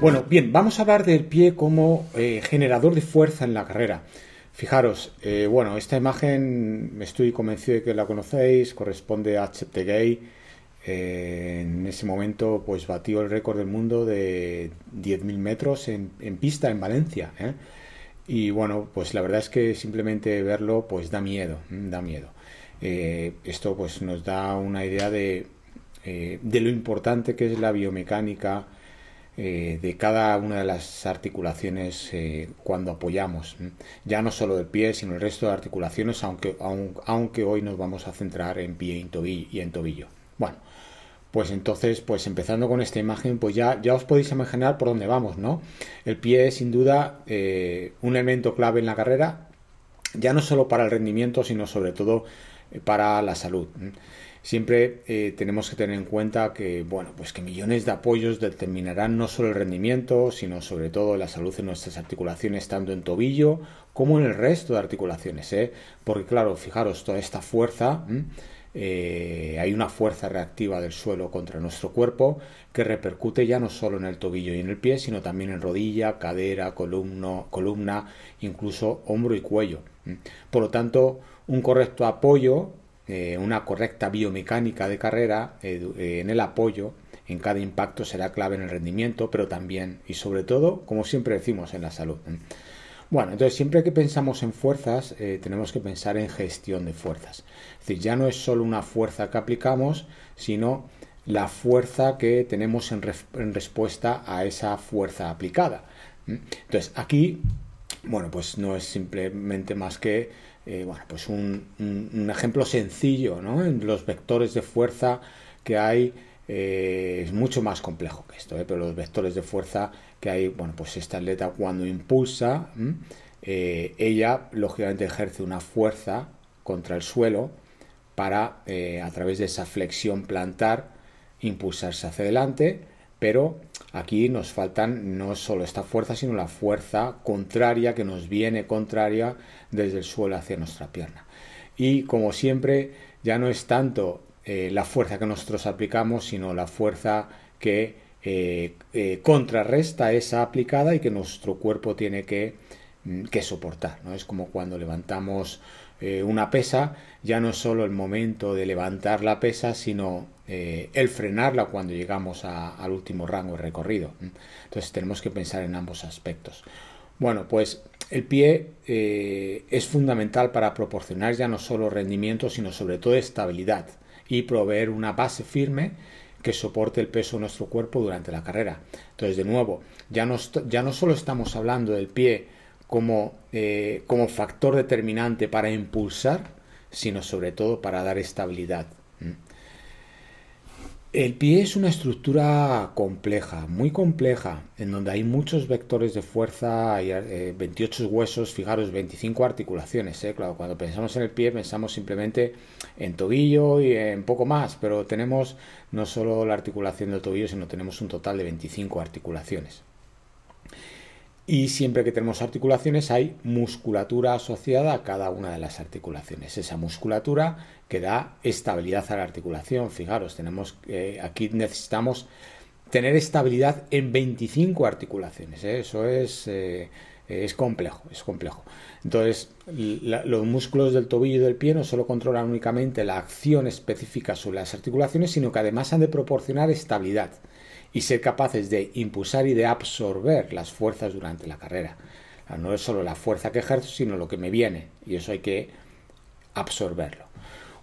Bueno, bien, vamos a hablar del pie como eh, generador de fuerza en la carrera. Fijaros, eh, bueno, esta imagen estoy convencido de que la conocéis, corresponde a Chep Gay. Eh, en ese momento, pues batió el récord del mundo de 10.000 metros en, en, pista en Valencia. Y bueno, pues la verdad es que simplemente verlo, pues da miedo, mm, da miedo. esto pues nos da una idea de eh, de lo importante que es la biomecánica eh, de cada una de las articulaciones eh, cuando apoyamos, ya no solo del pie, sino el resto de articulaciones, aunque, aunque hoy nos vamos a centrar en pie y en tobillo. Bueno, pues entonces, pues empezando con esta imagen, pues ya, ya os podéis imaginar por dónde vamos, ¿no? El pie es sin duda un elemento clave en la carrera, ya no solo para el rendimiento, sino sobre todo para la salud siempre eh, tenemos que tener en cuenta que, bueno, pues que millones de apoyos determinarán no solo el rendimiento, sino sobre todo la salud de nuestras articulaciones, tanto en tobillo como en el resto de articulaciones, ¿eh? Porque claro, fijaros, toda esta fuerza... Eh, hay una fuerza reactiva del suelo contra nuestro cuerpo que repercute ya no solo en el tobillo y en el pie, sino también en rodilla, cadera, columna, columna, incluso hombro y cuello. Por lo tanto, un correcto apoyo eh, una correcta biomecánica de carrera eh, en el apoyo en cada impacto será clave en el rendimiento, pero también y sobre todo, como siempre decimos, en la salud. Bueno, entonces siempre que pensamos en fuerzas, eh, tenemos que pensar en gestión de fuerzas. Es decir, ya no es solo una fuerza que aplicamos, sino la fuerza que tenemos en respuesta a esa fuerza aplicada. ¿Mm? Entonces, aquí, bueno, pues no es simplemente más que eh, bueno, pues un, ejemplo sencillo, ¿no? los vectores de fuerza que hay eh, es mucho más complejo que esto, ¿eh? pero los vectores de fuerza que hay, bueno, pues esta atleta cuando impulsa, ella lógicamente ejerce una fuerza contra el suelo para, a través de esa flexión plantar, impulsarse hacia adelante, pero Aquí nos faltan no solo esta fuerza, sino la fuerza contraria que nos viene contraria desde el suelo hacia nuestra pierna. Y como siempre, ya no es tanto eh, la fuerza que nosotros aplicamos, sino la fuerza que eh, eh, contrarresta esa aplicada y que nuestro cuerpo tiene que, mm, que soportar. ¿no? Es como cuando levantamos eh, una pesa, ya no es solo el momento de levantar la pesa, sino eh, el frenarla cuando llegamos al último rango de recorrido. Entonces tenemos que pensar en ambos aspectos. Bueno, pues el pie eh, es fundamental para proporcionar ya no solo rendimiento, sino sobre todo estabilidad y proveer una base firme que soporte el peso de nuestro cuerpo durante la carrera. Entonces, de nuevo, ya no, ya no solo estamos hablando del pie eh, como, factor determinante para impulsar, sino sobre todo para dar estabilidad. El pie es una estructura compleja, muy compleja, en donde hay muchos vectores de fuerza, hay, 28 eh, huesos, fijaros, 25 articulaciones. ¿eh? claro, cuando pensamos en el pie pensamos simplemente en tobillo y en poco más, pero tenemos no solo la articulación del tobillo, sino tenemos un total de 25 articulaciones. Y siempre que tenemos articulaciones hay musculatura asociada a cada una de las articulaciones. Esa musculatura que da estabilidad a la articulación. Fijaros, tenemos eh, aquí necesitamos tener estabilidad en 25 articulaciones. ¿eh? Eso es, eh, es complejo, es complejo. Entonces, los músculos del tobillo y del pie no solo controlan únicamente la acción específica sobre las articulaciones, sino que además han de proporcionar estabilidad y ser capaces de impulsar y de absorber las fuerzas durante la carrera. No es solo la fuerza que ejerzo, sino lo que me viene, y eso hay que absorberlo.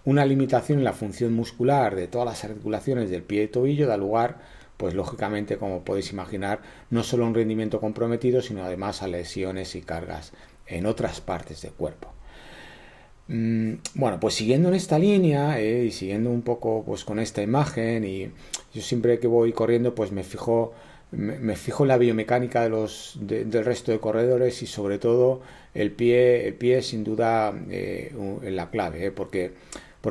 Una limitación en la función muscular de todas las articulaciones del pie y tobillo da lugar, pues lógicamente, como podéis imaginar, no solo a un rendimiento comprometido, sino además a lesiones y cargas en otras partes del cuerpo. Mm, bueno, pues siguiendo en esta línea eh, y siguiendo un poco pues con esta imagen y yo siempre que voy corriendo pues me fijo me, fijo en la biomecánica de los del resto de corredores y sobre todo el pie pie sin duda eh, en la clave eh, porque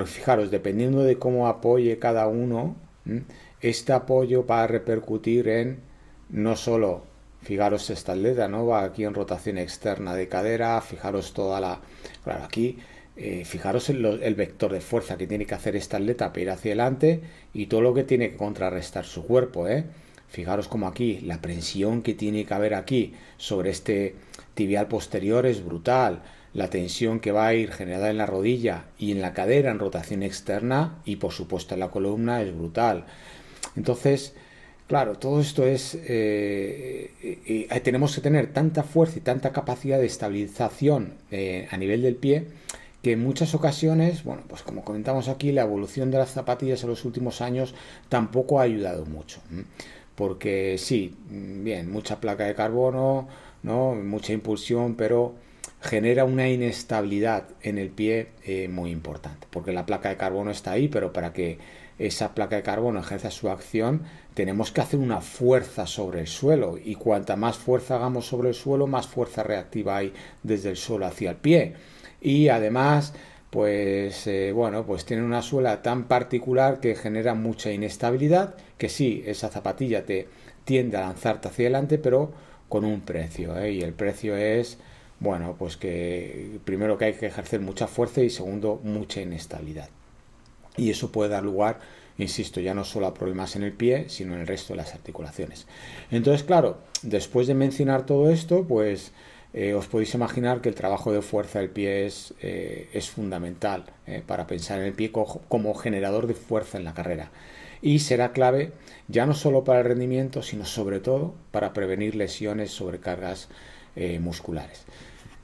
fijaros dependiendo de cómo apoye cada uno mm, este apoyo va a repercutir en no solo fijaros esta atleta no va aquí en rotación externa de cadera fijaros toda la claro aquí eh, fijaros el vector de fuerza que tiene que hacer esta atleta para ir hacia adelante y todo lo que tiene que contrarrestar su cuerpo. ¿eh? Fijaros como aquí, la presión que tiene que haber aquí sobre este tibial posterior es brutal. La tensión que va a ir generada en la rodilla y en la cadera en rotación externa y por supuesto en la columna es brutal. Entonces, Claro, todo esto es... Eh, eh, tenemos que tener tanta fuerza y tanta capacidad de estabilización a nivel del pie que en muchas ocasiones, bueno, pues como comentamos aquí, la evolución de las zapatillas en los últimos años tampoco ha ayudado mucho. Porque sí, mm, bien, mucha placa de carbono, ¿no? mucha impulsión, pero genera una inestabilidad en el pie eh, muy importante. Porque la placa de carbono está ahí, pero para que esa placa de carbono ejerza su acción, tenemos que hacer una fuerza sobre el suelo. Y cuanta más fuerza hagamos sobre el suelo, más fuerza reactiva hay desde el suelo hacia el pie y además pues eh, bueno, pues tiene una suela tan particular que genera mucha inestabilidad, que sí, esa zapatilla te tiende a lanzarte hacia adelante, pero con un precio, ¿eh? y el precio es, bueno, pues que primero que hay que ejercer mucha fuerza y segundo, mucha inestabilidad. Y eso puede dar lugar, insisto, ya no solo a problemas en el pie, sino en el resto de las articulaciones. Entonces, claro, después de mencionar todo esto, pues eh, os podéis imaginar que el trabajo de fuerza del pie es, eh, fundamental eh, para pensar en el pie como generador de fuerza en la carrera. Y será clave ya no solo para el rendimiento, sino sobre todo para prevenir lesiones, sobrecargas musculares.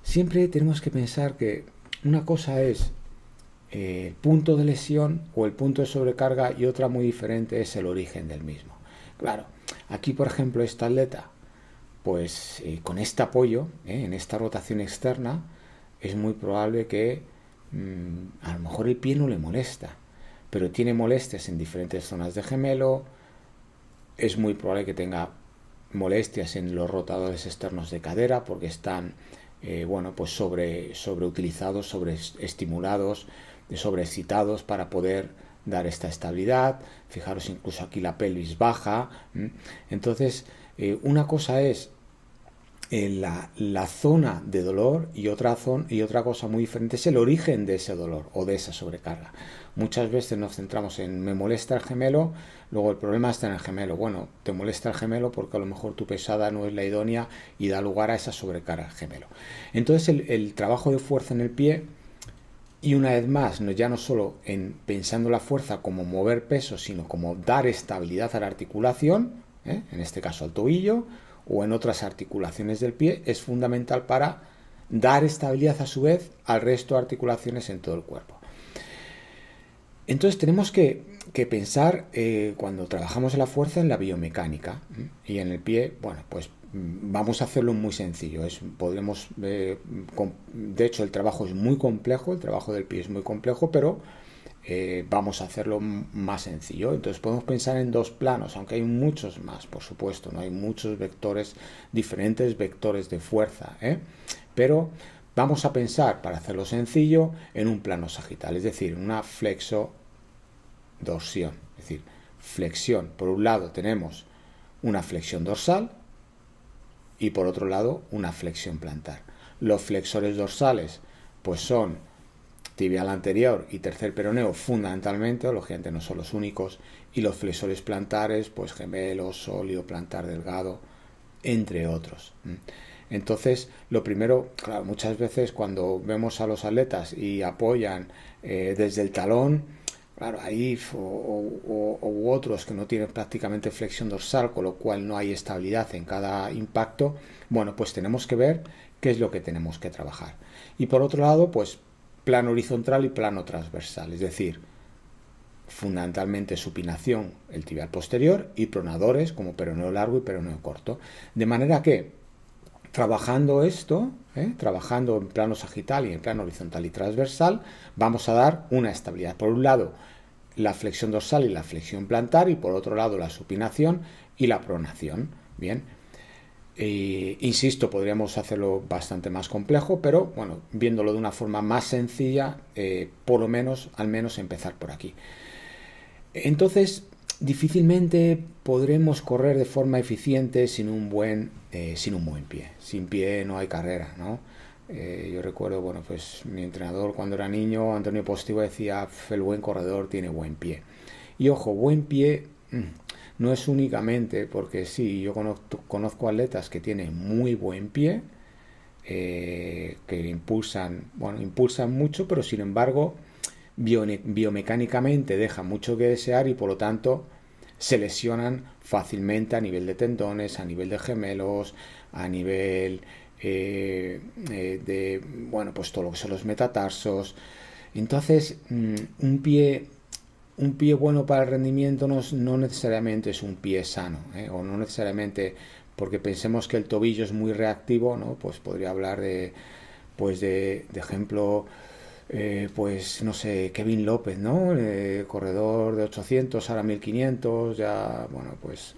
Siempre tenemos que pensar que una cosa es el punto de lesión o el punto de sobrecarga y otra muy diferente es el origen del mismo. Claro, aquí por ejemplo esta atleta pues eh, con este apoyo, eh, en esta rotación externa, es muy probable que mm, a lo mejor el pie no le molesta, pero tiene molestias en diferentes zonas de gemelo, es muy probable que tenga molestias en los rotadores externos de cadera porque están eh, bueno pues sobre sobreutilizados sobreexcitados para poder dar esta estabilidad fijaros incluso aquí la pelvis baja entonces eh, una cosa es eh, la, zona de dolor y otra, y otra cosa muy diferente es el origen de ese dolor o de esa sobrecarga. Muchas veces nos centramos en me molesta el gemelo, luego el problema está en el gemelo. Bueno, te molesta el gemelo porque a lo mejor tu pesada no es la idónea y da lugar a esa sobrecarga al gemelo. Entonces el, trabajo de fuerza en el pie y una vez más, ya no solo en pensando la fuerza como mover peso, sino como dar estabilidad a la articulación, ¿eh? en este caso al tobillo o en otras articulaciones del pie, es fundamental para dar estabilidad a su vez al resto de articulaciones en todo el cuerpo. Entonces tenemos que, pensar eh, cuando trabajamos la fuerza en la biomecánica ¿eh? y en el pie, bueno, pues mm, vamos a hacerlo muy sencillo. Es, podremos, de hecho el trabajo es muy complejo, el trabajo del pie es muy complejo, pero eh, vamos a hacerlo más sencillo. Entonces podemos pensar en dos planos, aunque hay muchos más, por supuesto, ¿no? Hay muchos vectores, diferentes vectores de fuerza, ¿eh? Pero vamos a pensar, para hacerlo sencillo, en un plano sagital, es decir, una flexo-dorsión, es decir, flexión. Por un lado tenemos una flexión dorsal y por otro lado una flexión plantar. Los flexores dorsales pues son tibial anterior y tercer peroneo fundamentalmente, los gigantes no son los únicos, y los flexores plantares, pues gemelo, sólido, plantar delgado, entre otros. Entonces, lo primero, claro, muchas veces cuando vemos a los atletas y apoyan eh, desde el talón, claro, ahí o, u otros que no tienen prácticamente flexión dorsal, con lo cual no hay estabilidad en cada impacto, bueno, pues tenemos que ver qué es lo que tenemos que trabajar. Y por otro lado, pues plano horizontal y plano transversal, es decir, fundamentalmente supinación, el tibial posterior, y pronadores como peroneo largo y peroneo corto. De manera que, trabajando esto, ¿eh? trabajando en plano sagital y en plano horizontal y transversal, vamos a dar una estabilidad. Por un lado, la flexión dorsal y la flexión plantar, y por otro lado, la supinación y la pronación. Bien, insisto, podríamos hacerlo bastante más complejo, pero bueno, viéndolo de una forma más sencilla, eh, por lo menos, al menos empezar por aquí. Entonces, difícilmente podremos correr de forma eficiente sin un buen, eh, sin un buen pie. Sin pie no hay carrera, eh, yo recuerdo, bueno, pues mi entrenador cuando era niño, Antonio positivo decía, el buen corredor tiene buen pie. Y ojo, buen pie... Mm, no es únicamente porque sí, yo conozco, atletas que tienen muy buen pie, eh, que impulsan, bueno, impulsan mucho, pero sin embargo biomecánicamente deja mucho que desear y por lo tanto se lesionan fácilmente a nivel de tendones, a nivel de gemelos, a nivel eh, eh, de, bueno, pues todo lo que son los metatarsos. Entonces, mm, un pie un pie bueno para el rendimiento no, no necesariamente es un pie sano, ¿eh? o no necesariamente porque pensemos que el tobillo es muy reactivo, ¿no? Pues podría hablar de, pues de, ejemplo, eh, pues no sé, Kevin López, ¿no? Eh, corredor de 800, ahora 1500, ya, bueno, pues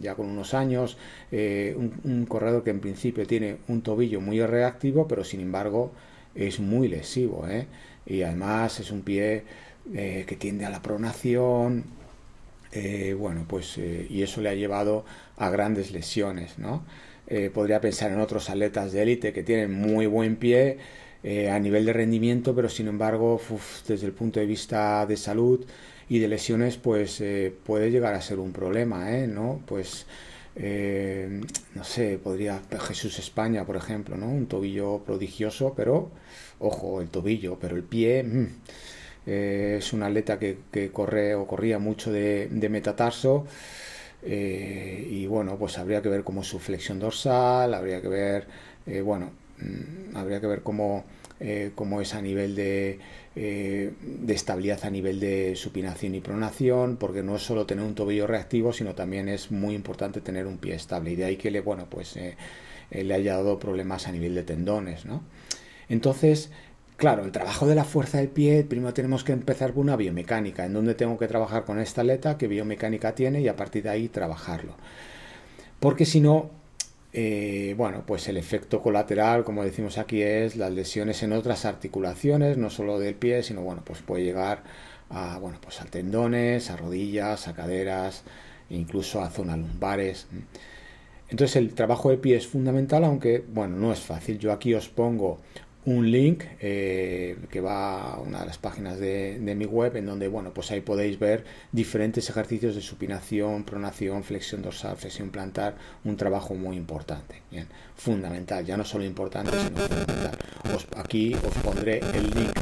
ya con unos años, un, corredor que en principio tiene un tobillo muy reactivo, pero sin embargo es muy lesivo, Y además es un pie eh, que tiende a la pronación, eh, bueno, pues eh, y eso le ha llevado a grandes lesiones, ¿no? podría pensar en otros atletas de élite que tienen muy buen pie a nivel de rendimiento, pero sin embargo, desde el punto de vista de salud y de lesiones, pues puede llegar a ser un problema, ¿No? Pues no sé, podría Jesús España, por ejemplo, ¿no? Un tobillo prodigioso, pero, ojo, el tobillo, pero el pie, mm, eh, es un atleta que, corre o corría mucho de, metatarso. Eh, y bueno, pues habría que ver cómo su flexión dorsal, habría que ver, eh, bueno, mm, habría que ver cómo, es a nivel de, estabilidad a nivel de supinación y pronación, porque no es solo tener un tobillo reactivo, sino también es muy importante tener un pie estable. Y de ahí que le, bueno, pues, le haya dado problemas a nivel de tendones. ¿no? Entonces, Claro, el trabajo de la fuerza del pie, primero tenemos que empezar con una biomecánica, en donde tengo que trabajar con esta aleta, qué biomecánica tiene y a partir de ahí trabajarlo. Porque si no, eh, bueno, pues el efecto colateral, como decimos aquí, es las lesiones en otras articulaciones, no solo del pie, sino bueno, pues puede llegar a, bueno, pues a tendones, a rodillas, a caderas, incluso a zonas lumbares. Entonces el trabajo de pie es fundamental, aunque bueno, no es fácil. Yo aquí os pongo un link eh, que va a una de las páginas de, mi web en donde bueno pues ahí podéis ver diferentes ejercicios de supinación pronación flexión dorsal flexión plantar un trabajo muy importante fundamental ya no solo importante sino fundamental aquí os pondré el link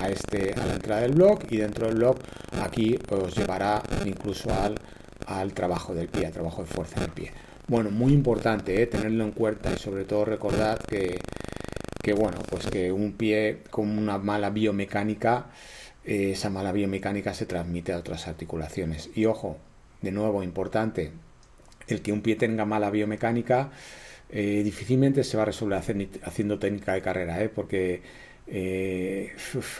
a, este a la entrada del blog y dentro del blog aquí os llevará incluso al al trabajo del pie al trabajo de fuerza del pie bueno muy importante eh, tenerlo en cuenta y sobre todo recordar que que bueno, pues que un pie con una mala biomecánica, eh, esa mala biomecánica se transmite a otras articulaciones. Y ojo, de nuevo, importante, el que un pie tenga mala biomecánica eh, difícilmente se va a resolver haciendo técnica de carrera, ¿eh? porque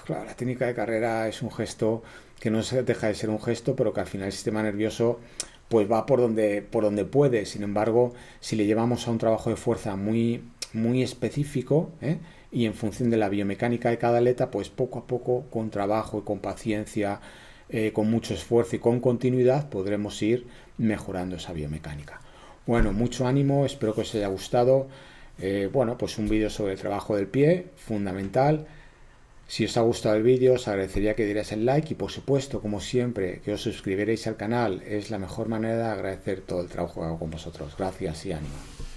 la técnica de carrera es un gesto que no se deja de ser un gesto, pero que al final el sistema nervioso pues va por donde, por donde puede. Sin embargo, si le llevamos a un trabajo de fuerza muy muy específico ¿eh? y en función de la biomecánica de cada aleta, pues poco a poco, con trabajo y con paciencia, eh, con mucho esfuerzo y con continuidad, podremos ir mejorando esa biomecánica. Bueno, mucho ánimo, espero que os haya gustado. Eh, bueno, pues un vídeo sobre el trabajo del pie, fundamental. Si os ha gustado el vídeo, os agradecería que dierais el like y por supuesto, como siempre, que os suscribierais al canal. Es la mejor manera de agradecer todo el trabajo que hago con vosotros. Gracias y ánimo.